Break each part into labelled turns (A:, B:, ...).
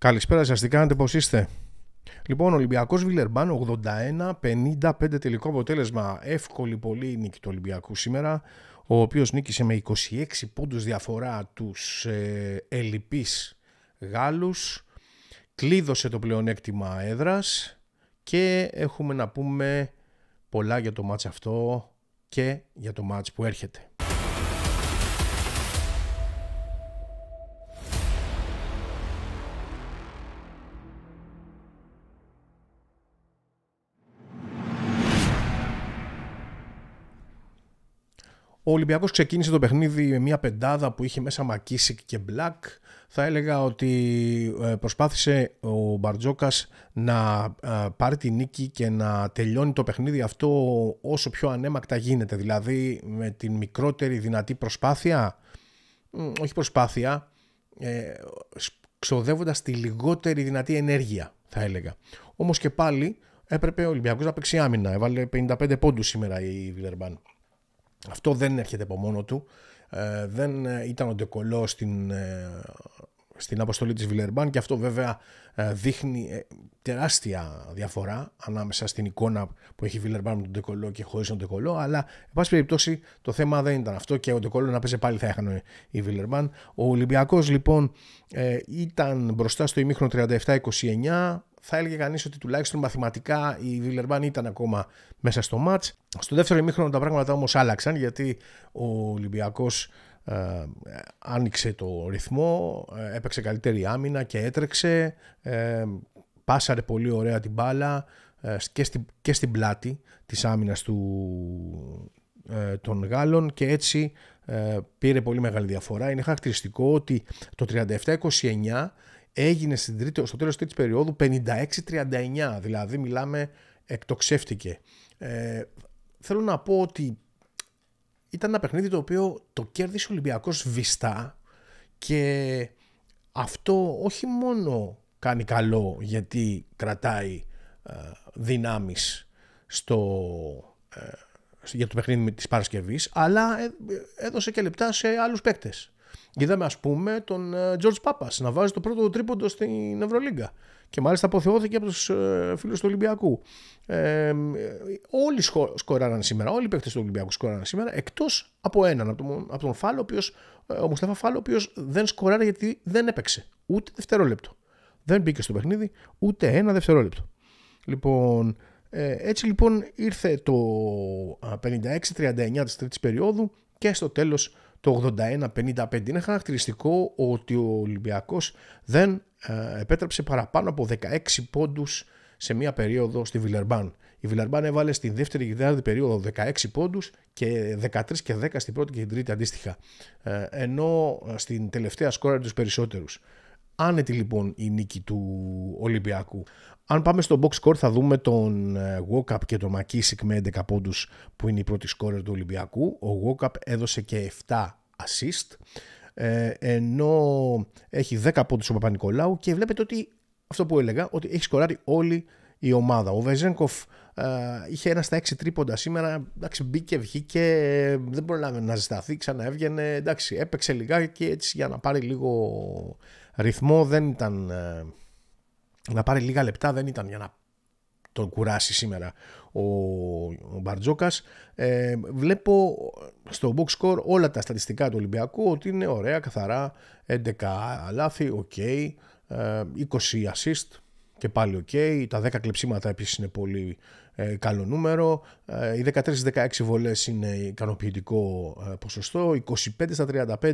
A: Καλησπέρα σας, τι κάνετε, πώς είστε. Λοιπόν, Ολυμπιακός Βιλερμπάν 81-55 τελικό αποτέλεσμα. Εύκολη πολύ η νίκη του Ολυμπιακού σήμερα, ο οποίος νίκησε με 26 πόντους διαφορά τους ε, ελληπείς Κλείδωσε το πλεονέκτημα έδρας και έχουμε να πούμε πολλά για το μάτς αυτό και για το μάτς που έρχεται. Ο Ολυμπιακός ξεκίνησε το παιχνίδι με μια πεντάδα που είχε μέσα Μακίσικ και Μπλακ. Θα έλεγα ότι ε, προσπάθησε ο Μπαρτζόκας να ε, πάρει τη νίκη και να τελειώνει το παιχνίδι αυτό όσο πιο ανέμακτα γίνεται. Δηλαδή με την μικρότερη δυνατή προσπάθεια, όχι προσπάθεια, ε, ξοδεύοντας τη λιγότερη δυνατή ενέργεια, θα έλεγα. Όμως και πάλι έπρεπε ο Ολυμπιακός να παίξει άμυνα. Έβαλε 55 πόντους σήμερα η Βιλερμπάν. Αυτό δεν έρχεται από μόνο του. Ε, δεν ε, ήταν ο Ντεκολό στην, ε, στην αποστολή της Βιλερμπάν και αυτό βέβαια δείχνει τεράστια διαφορά ανάμεσα στην εικόνα που έχει η Βιλερμπάν με τον Ντεκολό και χωρίς τον Ντεκολό αλλά εν πάση περιπτώσει το θέμα δεν ήταν αυτό και ο Ντεκολό να παίζει πάλι θα έχανε η Βιλερμπάν. Ο Ολυμπιακός λοιπόν ήταν μπροστά στο ημίχρονο 37-29 θα έλεγε κανείς ότι τουλάχιστον μαθηματικά η Βιλερμπάν ήταν ακόμα μέσα στο μάτ. Στο δεύτερο ημίχρονο τα πράγματα όμως άλλαξαν γιατί ο Ολυμπιακός ε, άνοιξε το ρυθμό, ε, έπαιξε καλύτερη άμυνα και έτρεξε. Ε, πάσαρε πολύ ωραία την μπάλα ε, και στην, και στην πλάτη της άμυνας του, ε, των Γάλλων και έτσι πήρε πολύ μεγάλη διαφορά. Είναι χαρακτηριστικό ότι το 37-29 έγινε στην τρίτη, στο τέλος της περιοδου περίοδου 56-39, δηλαδή μιλάμε εκτοξεύτηκε. Ε, θέλω να πω ότι ήταν ένα παιχνίδι το οποίο το κέρδισε ο Ολυμπιακός βιστά και αυτό όχι μόνο κάνει καλό γιατί κρατάει ε, δυνάμεις στο, ε, για το παιχνίδι της Παρασκευής αλλά ε, ε, έδωσε και λεπτά σε άλλους παίκτες. Είδαμε, ας πούμε, τον ε, George Πάπας να βάζει το πρώτο τρίποντο στην Ευρωλίγκα. Και μάλιστα αποθεώθηκε από τους ε, φίλους του Ολυμπιακού. Ε, όλοι σκο, σκοράραν σήμερα, όλοι οι παίκτες του Ολυμπιακού σκοράραν σήμερα, εκτός από έναν, από τον, από τον Φάλο, ο, οποίος, ε, ο Φάλο, ο δεν σκοράρε γιατί δεν έπαιξε ούτε δευτερόλεπτο. Δεν μπήκε στο παιχνίδι ούτε ένα δευτερόλεπτο. Λοιπόν, ε, έτσι λοιπόν ήρθε το 56-39 της τρίτης περίοδου και στο τέλος το 81-55. Είναι χαρακτηριστικό ότι ο Ολυμπιακός δεν ε, επέτρεψε παραπάνω από 16 πόντους σε μία περίοδο στη Βιλερμπάν. Η Βιλερμπάν έβαλε στη δεύτερη και δεύτερη περίοδο 16 πόντους και 13 και 10 στην πρώτη και την τρίτη αντίστοιχα. Ε, ενώ ε, στην τελευταία σκόρα τους περισσότερους. Άνετη λοιπόν η νίκη του Ολυμπιακού. Αν πάμε στο box score θα δούμε τον ε, Wokap και τον Μακίσικ με 11 πόντους που είναι η πρώτη σκόρε του Ολυμπιακού. Ο Wokap έδωσε και 7 assist ε, ενώ έχει 10 πόντους ο Παπα-Νικολάου και βλέπετε ότι αυτό που έλεγα ότι έχει σκοράρει όλη η ομάδα. Ο Βεζένκοφ ε, είχε ένα στα 6 τρίποντα σήμερα. Εντάξει, μπήκε, βγήκε, δεν μπορεί να ζεσταθεί, ξαναέβγαινε. Εντάξει, έπαιξε λιγάκι έτσι για να πάρει λίγο ρυθμό δεν ήταν... Ε, να πάρει λίγα λεπτά δεν ήταν για να τον κουράσει σήμερα ο, ο Ε, βλέπω στο box score όλα τα στατιστικά του Ολυμπιακού ότι είναι ωραία, καθαρά, 11 λάθη, ok, 20 ε, assist, και πάλι οκ. Okay. Τα 10 κλεψίματα επίσης είναι πολύ ε, καλό νούμερο. Ε, οι 13-16 βολές είναι ικανοποιητικό ε, ποσοστό. 25 στα 35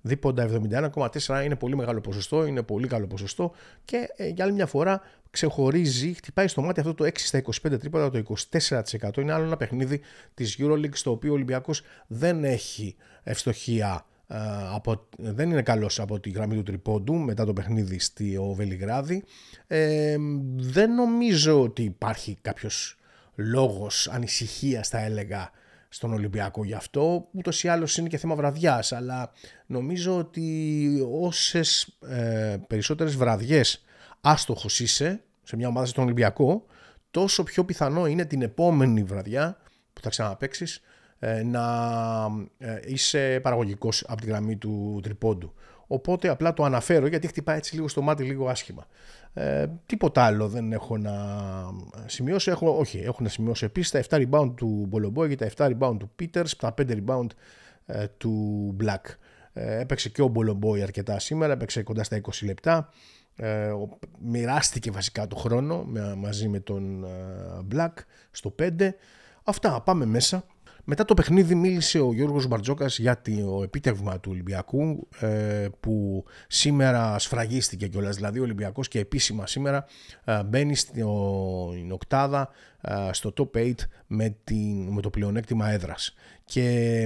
A: δίποντα 71,4 είναι πολύ μεγάλο ποσοστό. Είναι πολύ καλό ποσοστό. Και ε, για άλλη μια φορά ξεχωρίζει, χτυπάει στο μάτι αυτό το 6 στα 25 τρίποτα, το 24%. Είναι άλλο ένα παιχνίδι της Euroleague στο οποίο ο Ολυμπιακός δεν έχει ευστοχία ε, από, δεν είναι καλός από τη γραμμή του τριπόντου μετά το παιχνίδι στη Βελιγράδη. Ε, δεν νομίζω ότι υπάρχει κάποιος λόγος ανησυχίας θα έλεγα στον Ολυμπιακό γι' αυτό. Ούτως ή άλλως είναι και θέμα βραδιάς, αλλά νομίζω ότι όσες ε, περισσότερες βραδιές άστοχος είσαι σε μια ομάδα στον Ολυμπιακό, τόσο πιο πιθανό είναι την επόμενη βραδιά που θα ξαναπέξεις ε, να ε, είσαι παραγωγικός από τη γραμμή του τριπόντου. Οπότε απλά το αναφέρω γιατί χτυπάει έτσι λίγο στο μάτι, λίγο άσχημα. Ε, τίποτα άλλο δεν έχω να σημειώσω. Έχω, όχι, έχω να σημειώσω επίσης τα 7 rebound του και τα 7 rebound του Peters, τα 5 rebound ε, του Black. Ε, έπαιξε και ο Μπολομπόη αρκετά σήμερα, έπαιξε κοντά στα 20 λεπτά. Ε, μοιράστηκε βασικά το χρόνο μαζί με τον Black στο 5. Αυτά, πάμε μέσα. Μετά το παιχνίδι μίλησε ο Γιώργος Μπαρτζόκας για το επίτευγμα του Ολυμπιακού ε, που σήμερα σφραγίστηκε κιόλας. Δηλαδή ο Ολυμπιακός και επίσημα σήμερα ε, μπαίνει στην οκτάδα ε, στο top 8 με, την, το πλεονέκτημα έδρας. Και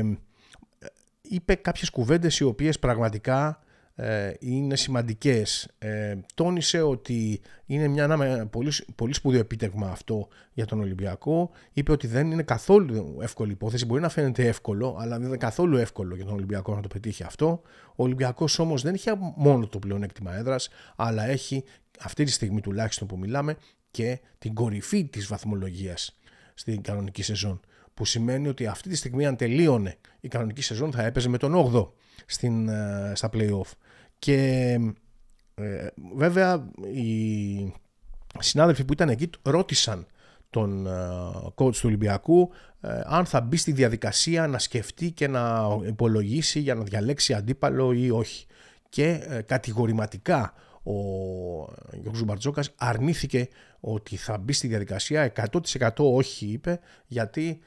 A: είπε κάποιες κουβέντες οι οποίες πραγματικά ε, είναι σημαντικές. Ε, τόνισε ότι είναι μια, ένα πολύ, πολύ σπουδαίο επίτευγμα αυτό για τον Ολυμπιακό. Είπε ότι δεν είναι καθόλου εύκολη υπόθεση. Μπορεί να φαίνεται εύκολο, αλλά δεν είναι καθόλου εύκολο για τον Ολυμπιακό να το πετύχει αυτό. Ο Ολυμπιακός όμως δεν έχει μόνο το πλεονέκτημα έδρας, αλλά έχει αυτή τη στιγμή τουλάχιστον που μιλάμε και την κορυφή της βαθμολογίας στην κανονική σεζόν. Που σημαίνει ότι αυτή τη στιγμή αν τελείωνε η κανονική σεζόν θα έπαιζε με τον 8ο στην, ε, στα play-off. Και ε, βέβαια οι συνάδελφοι που ήταν εκεί ρώτησαν τον ε, coach του Ολυμπιακού ε, αν θα μπει στη διαδικασία να σκεφτεί και να υπολογίσει για να διαλέξει αντίπαλο ή όχι. Και κατηγορηματικά ο Γιώργος Μπαρτζόκας αρνήθηκε ότι θα μπει στη διαδικασία 100% όχι είπε γιατί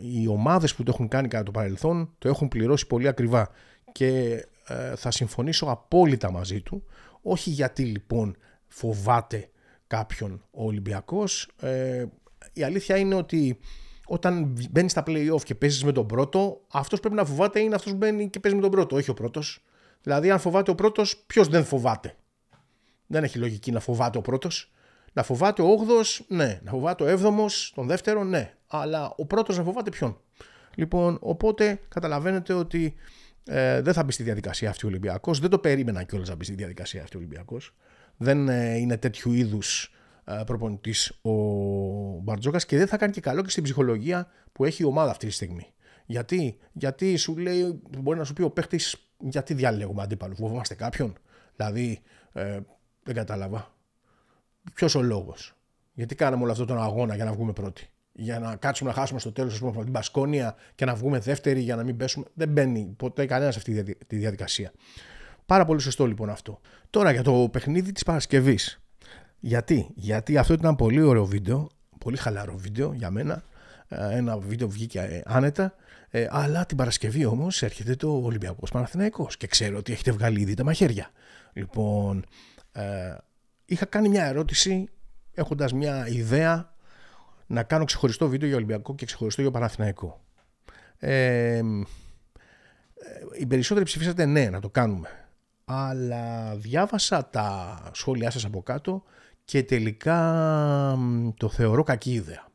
A: οι ομάδες που το έχουν κάνει κατά το παρελθόν το έχουν πληρώσει πολύ ακριβά και ε, θα συμφωνήσω απόλυτα μαζί του. Όχι γιατί λοιπόν φοβάται κάποιον ο Ολυμπιακός. Ε, η αλήθεια είναι ότι όταν μπαίνει στα play-off και παίζεις με τον πρώτο, αυτός πρέπει να φοβάται είναι αυτός που μπαίνει και παίζει με τον πρώτο, όχι ο πρώτος. Δηλαδή, αν φοβάται ο πρώτος, ποιος δεν φοβάται. Δεν έχει λογική να φοβάται ο πρώτος. Να φοβάται ο 8 ναι. Να φοβάται ο 7ο, τον δεύτερο, ναι. Αλλά τον δευτερο ναι αλλα ο πρώτος να φοβάται ποιον. Λοιπόν, οπότε καταλαβαίνετε ότι ε, δεν θα μπει στη διαδικασία αυτή ο Ολυμπιακός. Δεν το περίμενα κιόλας να μπει στη διαδικασία αυτή ο Ολυμπιακός. Δεν ε, είναι τέτοιου είδους ε, προπονητής ο Μπαρτζόκας και δεν θα κάνει και καλό και στην ψυχολογία που έχει η ομάδα αυτή τη στιγμή. Γιατί, γιατί σου λέει, μπορεί να σου πει ο παίχτης, γιατί διαλέγουμε αντίπαλο, φοβόμαστε κάποιον. Δηλαδή, ε, δεν κατάλαβα. Ποιος ο λόγος. Γιατί κάναμε όλο αυτό τον αγώνα για να βγούμε πρώτοι για να κάτσουμε να χάσουμε στο τέλος από την Πασκόνια και να βγούμε δεύτερη για να μην πέσουμε. Δεν μπαίνει ποτέ κανένας σε αυτή τη διαδικασία. Πάρα πολύ σωστό λοιπόν αυτό. Τώρα για το παιχνίδι της Παρασκευής. Γιατί? Γιατί αυτό ήταν πολύ ωραίο βίντεο, πολύ χαλαρό βίντεο για μένα. Ε, ένα βίντεο βγήκε ε, άνετα. Ε, αλλά την Παρασκευή όμως έρχεται το Ολυμπιακός Παναθυναϊκό και ξέρω ότι έχετε βγάλει ήδη τα μαχαίρια. Λοιπόν, ε, είχα κάνει μια ερώτηση έχοντας μια ιδέα να κάνω ξεχωριστό βίντεο για Ολυμπιακό και ξεχωριστό για Παναθηναϊκό. Ε, ε, οι περισσότεροι ψηφίσατε ναι, να το κάνουμε. Αλλά διάβασα τα σχόλιά σας από κάτω και τελικά το θεωρώ κακή ιδέα.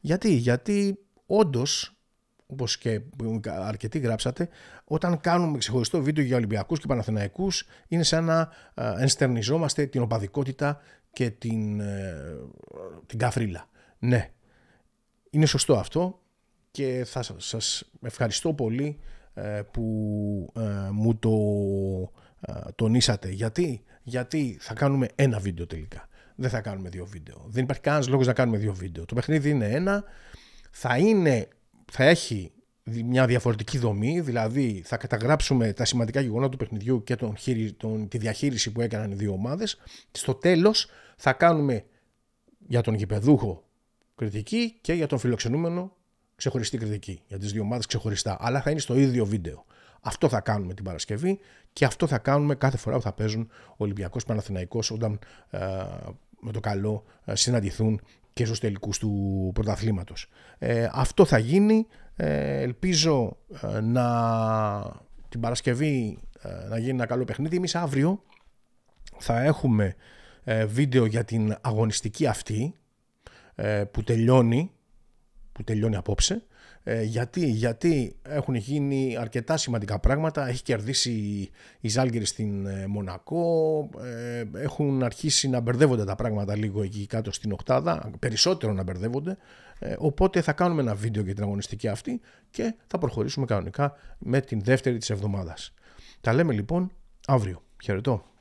A: Γιατί, γιατί όντως Όπως και αρκετοί γράψατε, όταν κάνουμε ξεχωριστό βίντεο για Ολυμπιακούς και Παναθηναϊκούς είναι σαν να ε, ενστερνιζόμαστε την οπαδικότητα και την, ε, την καφρίλα. Ναι, είναι σωστό αυτό και θα σας ευχαριστώ πολύ ε, που ε, μου το ε, τονίσατε. Γιατί? Γιατί θα κάνουμε ένα βίντεο τελικά. Δεν θα κάνουμε δύο βίντεο. Δεν υπάρχει κανένας λόγος να κάνουμε δύο βίντεο. Το παιχνίδι είναι ένα. Θα, είναι, θα έχει μια διαφορετική δομή, δηλαδή θα καταγράψουμε τα σημαντικά γεγονότα του παιχνιδιού και τον, τον, τη διαχείριση που έκαναν οι δύο ομάδες. Στο τέλος θα κάνουμε για τον γηπεδούχο κριτική και για τον φιλοξενούμενο ξεχωριστή κριτική. Για τις δύο ομάδες ξεχωριστά. Αλλά θα είναι στο ίδιο βίντεο. Αυτό θα κάνουμε την Παρασκευή και αυτό θα κάνουμε κάθε φορά που θα παίζουν ολυμπιακός Ολυμπιακός Παναθηναϊκός όταν ε, με το καλό ε, συναντηθούν και στους τελικούς του πρωταθλήματος. Ε, αυτό θα γίνει. Ε, ελπίζω να την Παρασκευή να γίνει ένα καλό παιχνίδι. Εμείς αύριο θα έχουμε βίντεο για την αγωνιστική αυτή ε, που τελειώνει, που τελειώνει απόψε, ε, γιατί, γιατί έχουν γίνει αρκετά σημαντικά πράγματα. Έχει κερδίσει η Ζάλγκερη στην ε, Μονακό. Έχουν αρχίσει να μπερδεύονται τα πράγματα λίγο εκεί κάτω στην Οκτάδα. Περισσότερο να μπερδεύονται. Οπότε θα κάνουμε ένα βίντεο για την αγωνιστική αυτή και θα προχωρήσουμε κανονικά με την δεύτερη της εβδομάδας. Τα λέμε λοιπόν αύριο. Χαιρετώ.